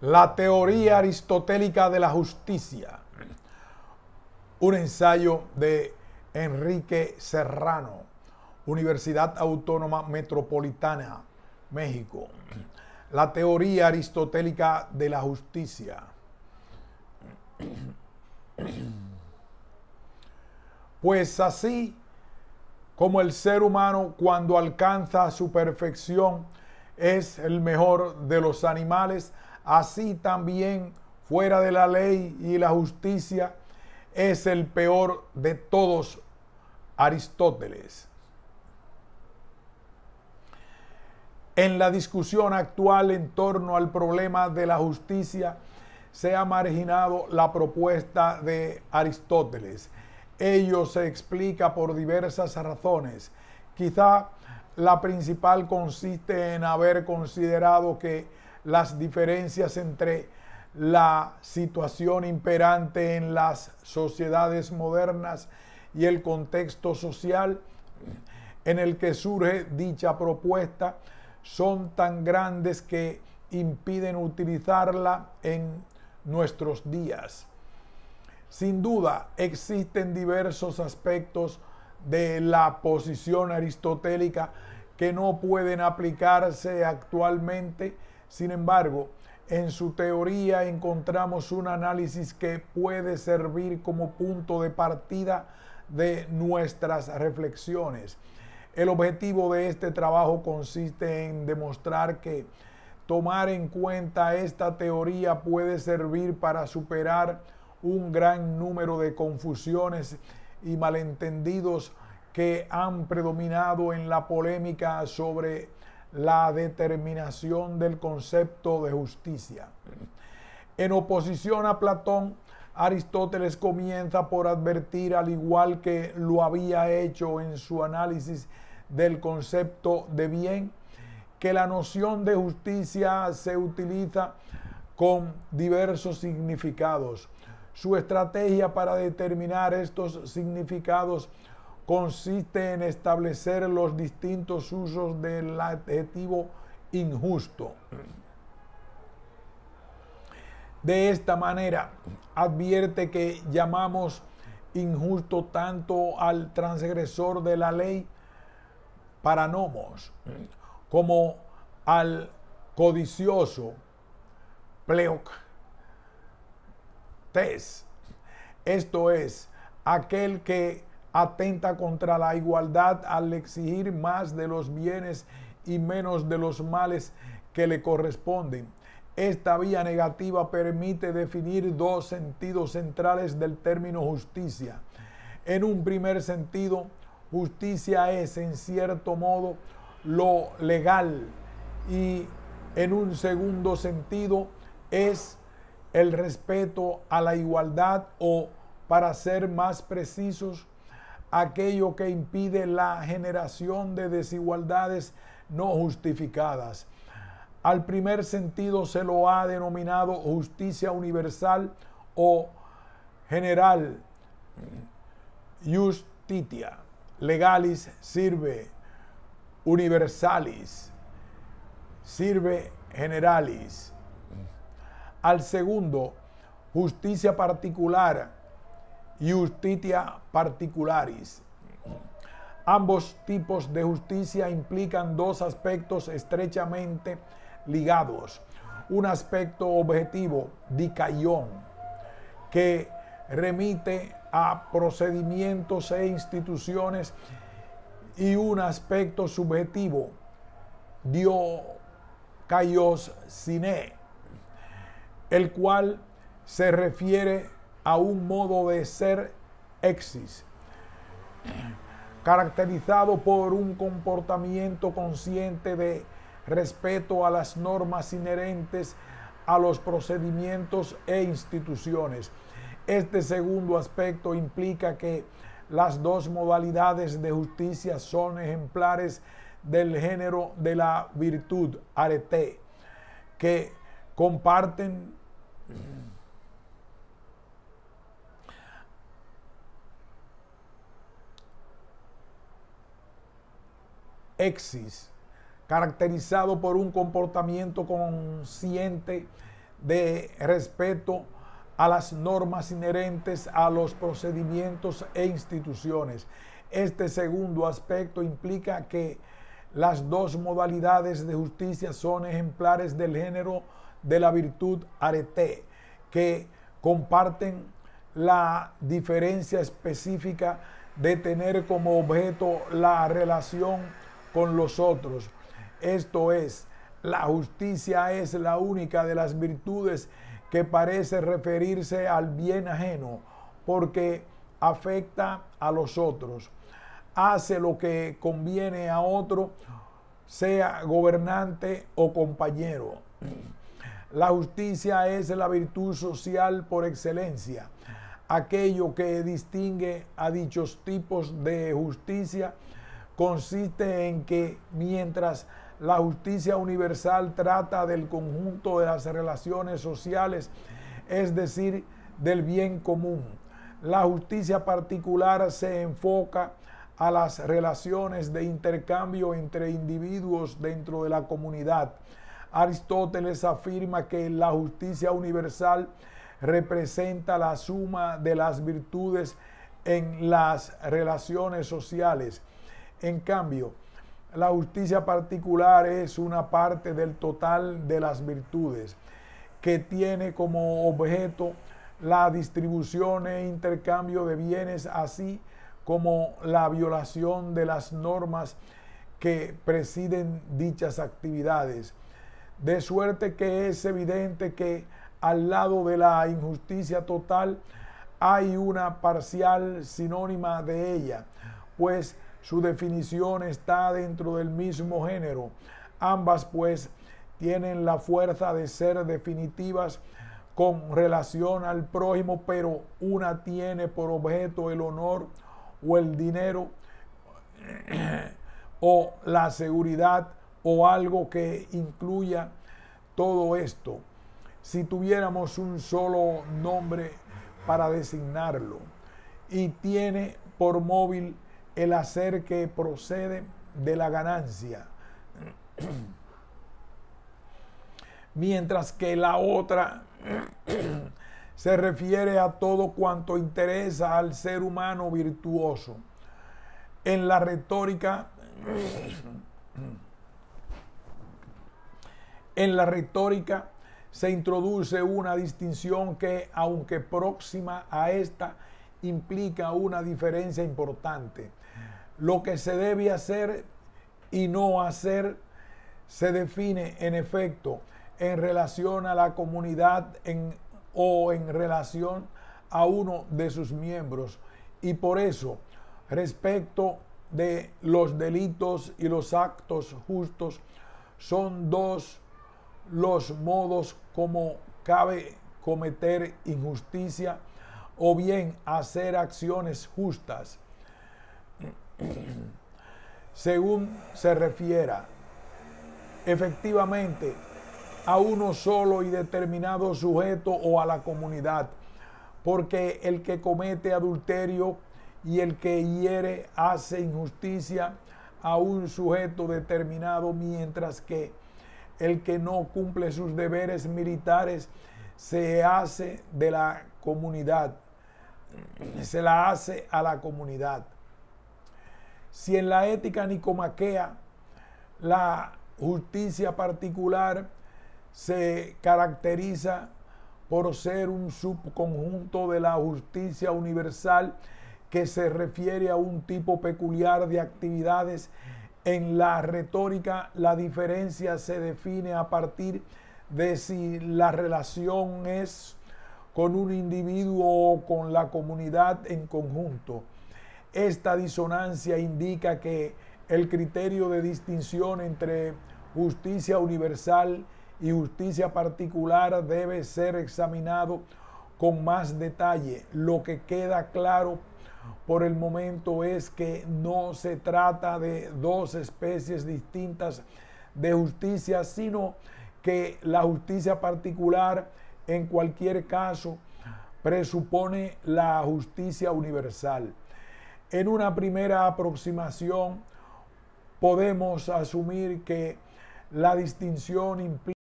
La teoría aristotélica de la justicia. Un ensayo de Enrique Serrano, Universidad Autónoma Metropolitana, México. La teoría aristotélica de la justicia. Pues así como el ser humano cuando alcanza su perfección es el mejor de los animales, así también fuera de la ley y la justicia es el peor de todos Aristóteles. En la discusión actual en torno al problema de la justicia se ha marginado la propuesta de Aristóteles. Ello se explica por diversas razones. Quizá la principal consiste en haber considerado que las diferencias entre la situación imperante en las sociedades modernas y el contexto social en el que surge dicha propuesta son tan grandes que impiden utilizarla en nuestros días. Sin duda, existen diversos aspectos de la posición aristotélica que no pueden aplicarse actualmente sin embargo, en su teoría encontramos un análisis que puede servir como punto de partida de nuestras reflexiones. El objetivo de este trabajo consiste en demostrar que tomar en cuenta esta teoría puede servir para superar un gran número de confusiones y malentendidos que han predominado en la polémica sobre la determinación del concepto de justicia. En oposición a Platón, Aristóteles comienza por advertir, al igual que lo había hecho en su análisis del concepto de bien, que la noción de justicia se utiliza con diversos significados. Su estrategia para determinar estos significados consiste en establecer los distintos usos del adjetivo injusto. De esta manera, advierte que llamamos injusto tanto al transgresor de la ley, paranomos, como al codicioso, pleoc, tes, esto es, aquel que atenta contra la igualdad al exigir más de los bienes y menos de los males que le corresponden. Esta vía negativa permite definir dos sentidos centrales del término justicia. En un primer sentido, justicia es en cierto modo lo legal y en un segundo sentido es el respeto a la igualdad o, para ser más precisos, aquello que impide la generación de desigualdades no justificadas. Al primer sentido se lo ha denominado justicia universal o general justitia. Legalis sirve universalis, sirve generalis. Al segundo, justicia particular Justitia particularis. Ambos tipos de justicia implican dos aspectos estrechamente ligados. Un aspecto objetivo, dicayón, que remite a procedimientos e instituciones y un aspecto subjetivo, dio Cayos sine, el cual se refiere a un modo de ser exis, caracterizado por un comportamiento consciente de respeto a las normas inherentes a los procedimientos e instituciones. Este segundo aspecto implica que las dos modalidades de justicia son ejemplares del género de la virtud, arete, que comparten exis, caracterizado por un comportamiento consciente de respeto a las normas inherentes a los procedimientos e instituciones. Este segundo aspecto implica que las dos modalidades de justicia son ejemplares del género de la virtud arete, que comparten la diferencia específica de tener como objeto la relación con los otros. Esto es, la justicia es la única de las virtudes que parece referirse al bien ajeno, porque afecta a los otros. Hace lo que conviene a otro, sea gobernante o compañero. La justicia es la virtud social por excelencia. Aquello que distingue a dichos tipos de justicia consiste en que mientras la justicia universal trata del conjunto de las relaciones sociales, es decir, del bien común, la justicia particular se enfoca a las relaciones de intercambio entre individuos dentro de la comunidad. Aristóteles afirma que la justicia universal representa la suma de las virtudes en las relaciones sociales. En cambio, la justicia particular es una parte del total de las virtudes que tiene como objeto la distribución e intercambio de bienes, así como la violación de las normas que presiden dichas actividades. De suerte que es evidente que al lado de la injusticia total hay una parcial sinónima de ella, pues su definición está dentro del mismo género. Ambas pues tienen la fuerza de ser definitivas con relación al prójimo, pero una tiene por objeto el honor o el dinero o la seguridad o algo que incluya todo esto. Si tuviéramos un solo nombre para designarlo y tiene por móvil el hacer que procede de la ganancia, mientras que la otra se refiere a todo cuanto interesa al ser humano virtuoso. En la retórica, en la retórica se introduce una distinción que, aunque próxima a esta, implica una diferencia importante. Lo que se debe hacer y no hacer se define en efecto en relación a la comunidad en, o en relación a uno de sus miembros. Y por eso, respecto de los delitos y los actos justos, son dos los modos como cabe cometer injusticia o bien hacer acciones justas, según se refiera. Efectivamente, a uno solo y determinado sujeto o a la comunidad, porque el que comete adulterio y el que hiere hace injusticia a un sujeto determinado, mientras que el que no cumple sus deberes militares se hace de la comunidad se la hace a la comunidad. Si en la ética nicomaquea la justicia particular se caracteriza por ser un subconjunto de la justicia universal que se refiere a un tipo peculiar de actividades en la retórica, la diferencia se define a partir de si la relación es con un individuo o con la comunidad en conjunto. Esta disonancia indica que el criterio de distinción entre justicia universal y justicia particular debe ser examinado con más detalle. Lo que queda claro por el momento es que no se trata de dos especies distintas de justicia, sino que la justicia particular en cualquier caso, presupone la justicia universal. En una primera aproximación, podemos asumir que la distinción implica